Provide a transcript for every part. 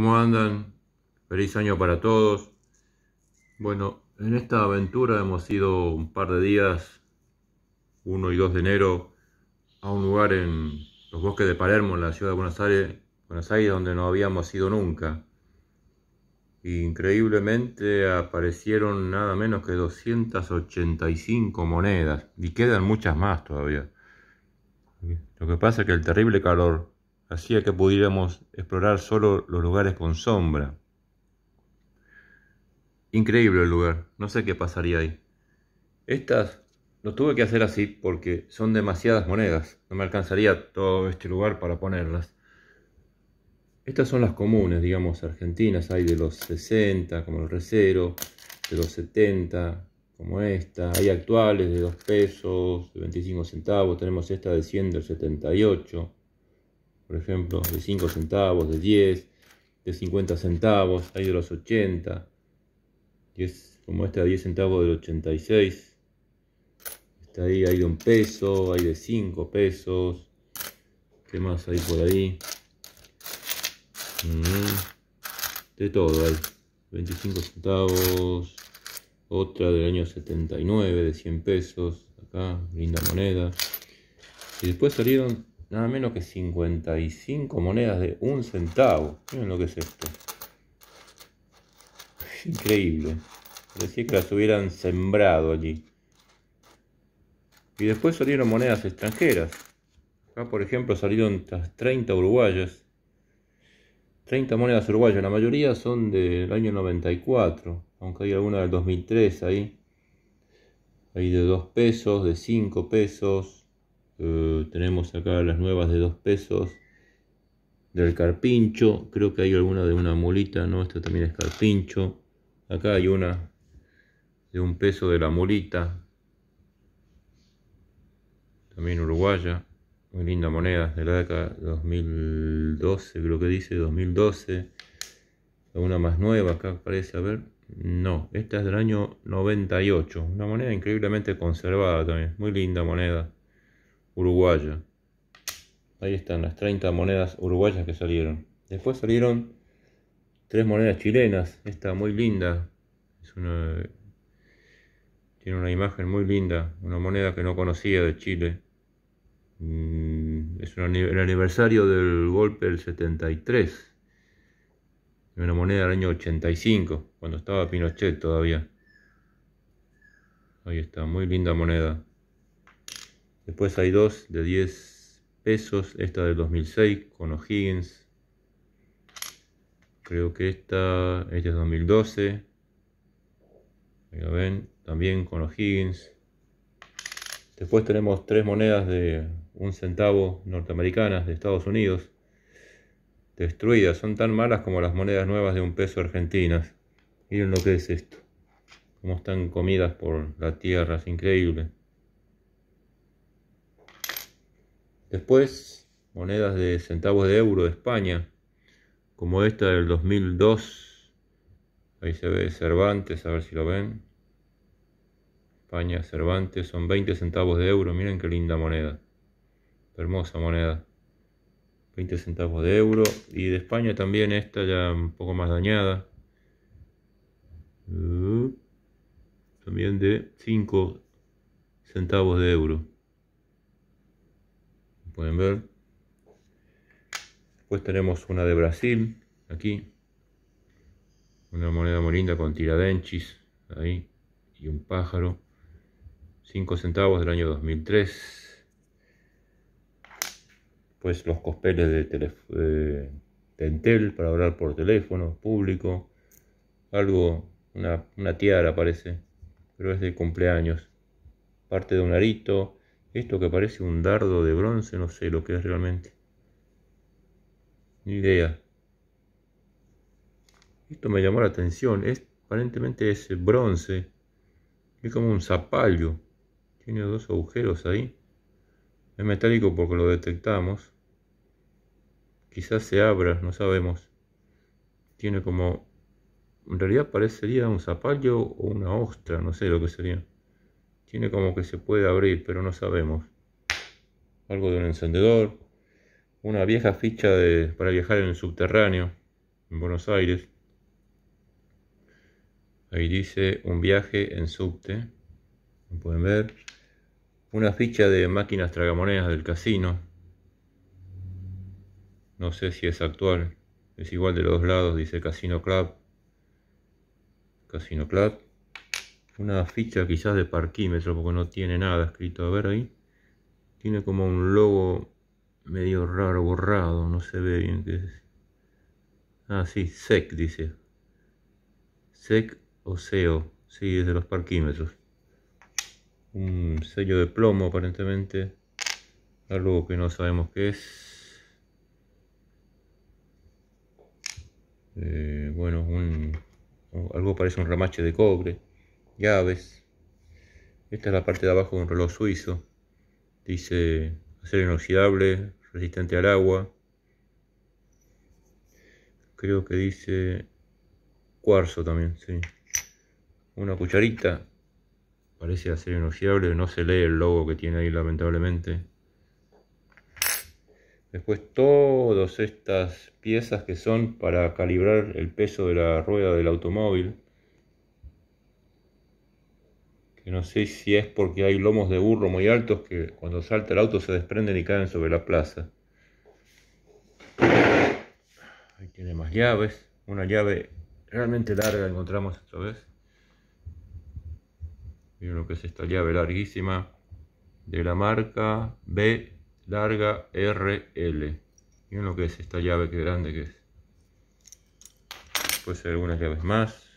¿Cómo andan? Feliz año para todos. Bueno, en esta aventura hemos ido un par de días, 1 y 2 de enero, a un lugar en los bosques de Palermo, en la ciudad de Buenos Aires, Buenos Aires donde no habíamos ido nunca. Increíblemente aparecieron nada menos que 285 monedas y quedan muchas más todavía. Lo que pasa es que el terrible calor hacía que pudiéramos explorar solo los lugares con sombra. Increíble el lugar, no sé qué pasaría ahí. Estas lo tuve que hacer así porque son demasiadas monedas, no me alcanzaría todo este lugar para ponerlas. Estas son las comunes, digamos, argentinas, hay de los 60 como el recero, de los 70 como esta, hay actuales de 2 pesos, de 25 centavos, tenemos esta de 178 por ejemplo, de 5 centavos, de 10, de 50 centavos, hay de los 80, es como esta de 10 centavos del 86, está ahí, hay de un peso, hay de 5 pesos, ¿qué más hay por ahí? Mm, de todo hay, 25 centavos, otra del año 79 de 100 pesos, acá, linda moneda. Y después salieron nada menos que 55 monedas de un centavo. Miren lo que es esto. Increíble. Parecía que las hubieran sembrado allí. Y después salieron monedas extranjeras. Acá, por ejemplo, salieron 30 uruguayas. 30 monedas uruguayas. La mayoría son del año 94. Aunque hay alguna del 2003 ahí. Hay de 2 pesos, de 5 pesos, eh, tenemos acá las nuevas de 2 pesos del carpincho. Creo que hay alguna de una mulita, ¿no? Esta también es carpincho. Acá hay una de un peso de la mulita. También uruguaya. Muy linda moneda, de la década 2012, creo que dice 2012. Una más nueva acá parece, haber No, esta es del año 98. Una moneda increíblemente conservada también. Muy linda moneda uruguaya. Ahí están las 30 monedas uruguayas que salieron. Después salieron tres monedas chilenas. Esta muy linda. Es tiene una imagen muy linda. Una moneda que no conocía de Chile. Mm, es el aniversario del golpe del 73. Una moneda del año 85, cuando estaba Pinochet todavía. Ahí está, muy linda moneda. Después hay dos de 10 pesos, esta del 2006 con O'Higgins. Creo que esta, es es 2012. Ahí ven, también con O'Higgins. Después tenemos tres monedas de un centavo norteamericanas de Estados Unidos. Destruidas, son tan malas como las monedas nuevas de un peso argentinas. Miren lo que es esto. Cómo están comidas por la tierra, es increíble. Después, monedas de centavos de euro de España, como esta del 2002. Ahí se ve Cervantes, a ver si lo ven. España, Cervantes, son 20 centavos de euro. Miren qué linda moneda. Hermosa moneda. 20 centavos de euro. Y de España también esta ya un poco más dañada. Uh, también de 5 centavos de euro pueden ver. Después tenemos una de Brasil, aquí. Una moneda muy linda con tiradenchis, ahí. Y un pájaro. 5 centavos del año 2003. Pues los cospeles de, Tentel para hablar por teléfono, público. Algo, una, una tiara parece, pero es de cumpleaños. Parte de un arito esto que parece un dardo de bronce, no sé lo que es realmente. Ni idea. Esto me llamó la atención. Es, aparentemente es bronce. Es como un zapallo. Tiene dos agujeros ahí. Es metálico porque lo detectamos. Quizás se abra, no sabemos. Tiene como... En realidad parecería un zapallo o una ostra, no sé lo que sería. Tiene como que se puede abrir, pero no sabemos. Algo de un encendedor. Una vieja ficha de, para viajar en el subterráneo, en Buenos Aires. Ahí dice un viaje en subte. Como pueden ver. Una ficha de máquinas tragamonedas del casino. No sé si es actual. Es igual de los dos lados. Dice Casino Club. Casino Club una ficha quizás de parquímetro, porque no tiene nada escrito. A ver ahí. Tiene como un logo medio raro, borrado, no se ve bien qué es. Ah, sí, SEC dice. SEC o SEO, sí, es de los parquímetros. Un sello de plomo aparentemente. Algo que no sabemos qué es. Eh, bueno, algo parece un ramache de cobre llaves. Esta es la parte de abajo de un reloj suizo. Dice acero inoxidable, resistente al agua. Creo que dice cuarzo también, sí. Una cucharita. Parece acero inoxidable, no se lee el logo que tiene ahí lamentablemente. Después todas estas piezas que son para calibrar el peso de la rueda del automóvil que no sé si es porque hay lomos de burro muy altos que cuando salta el auto se desprenden y caen sobre la plaza. Ahí tiene más llaves, una llave realmente larga encontramos otra vez. Miren lo que es esta llave larguísima de la marca B larga RL. Miren lo que es esta llave, que grande que es. puede ser algunas llaves más,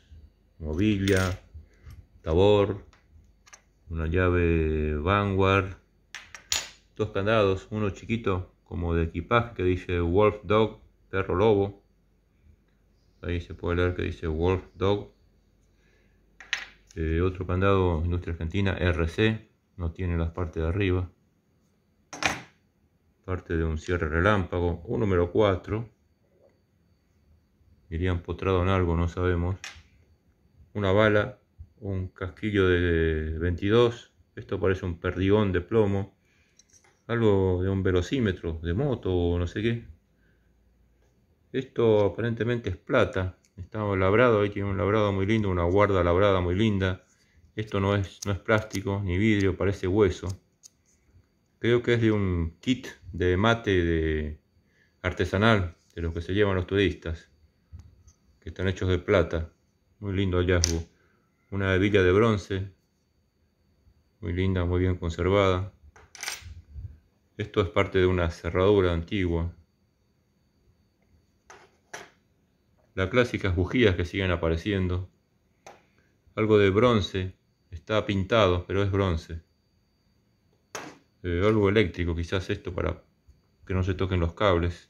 movilla, tabor, una llave Vanguard, dos candados, uno chiquito como de equipaje que dice Wolf Dog, perro lobo. Ahí se puede leer que dice Wolf Dog. Eh, otro candado Industria Argentina RC, no tiene las partes de arriba. Parte de un cierre relámpago, un número 4. irían empotrado en algo, no sabemos. Una bala un casquillo de 22, esto parece un perdigón de plomo, algo de un velocímetro, de moto o no sé qué. Esto aparentemente es plata, está labrado, ahí tiene un labrado muy lindo, una guarda labrada muy linda. Esto no es, no es plástico ni vidrio, parece hueso. Creo que es de un kit de mate de artesanal, de lo que se llevan los turistas, que están hechos de plata. Muy lindo hallazgo una hebilla de bronce, muy linda, muy bien conservada. Esto es parte de una cerradura antigua. Las clásicas bujías que siguen apareciendo. Algo de bronce, está pintado, pero es bronce. Eh, algo eléctrico, quizás esto para que no se toquen los cables,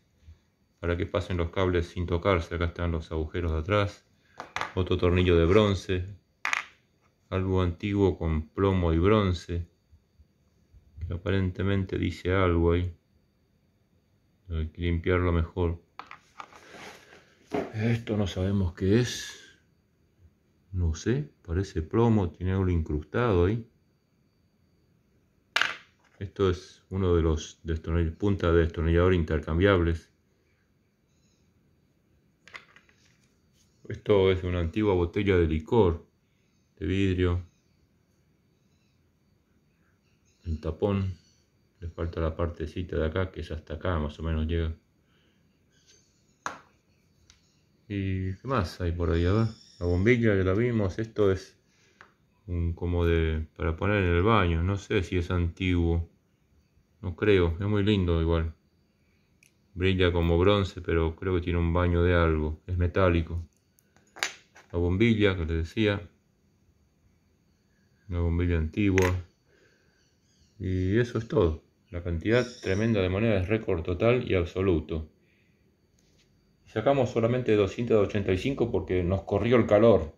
para que pasen los cables sin tocarse. Acá están los agujeros de atrás. Otro tornillo de bronce, algo antiguo con plomo y bronce, que aparentemente dice algo ahí. Hay que limpiarlo mejor. Esto no sabemos qué es. No sé, parece plomo, tiene algo incrustado ahí. Esto es uno de los puntas de destornillador intercambiables. Esto es una antigua botella de licor vidrio, el tapón, le falta la partecita de acá, que es hasta acá más o menos llega. ¿Y qué más hay por ahí? La bombilla que la vimos, esto es un, como de para poner en el baño, no sé si es antiguo, no creo, es muy lindo igual. Brilla como bronce, pero creo que tiene un baño de algo, es metálico. La bombilla que les decía, una bombilla antigua. Y eso es todo. La cantidad tremenda de es récord total y absoluto. Sacamos solamente 285 porque nos corrió el calor.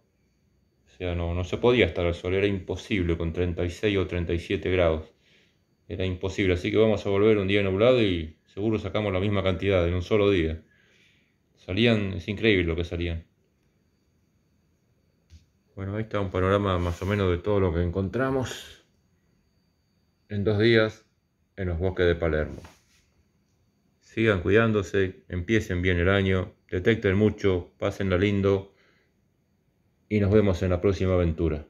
O sea, no, no se podía estar al sol, era imposible con 36 o 37 grados. Era imposible, así que vamos a volver un día nublado y seguro sacamos la misma cantidad en un solo día. Salían, es increíble lo que salían. Bueno, ahí está un panorama más o menos de todo lo que encontramos en dos días en los bosques de Palermo. Sigan cuidándose, empiecen bien el año, detecten mucho, pásenla lindo y nos vemos en la próxima aventura.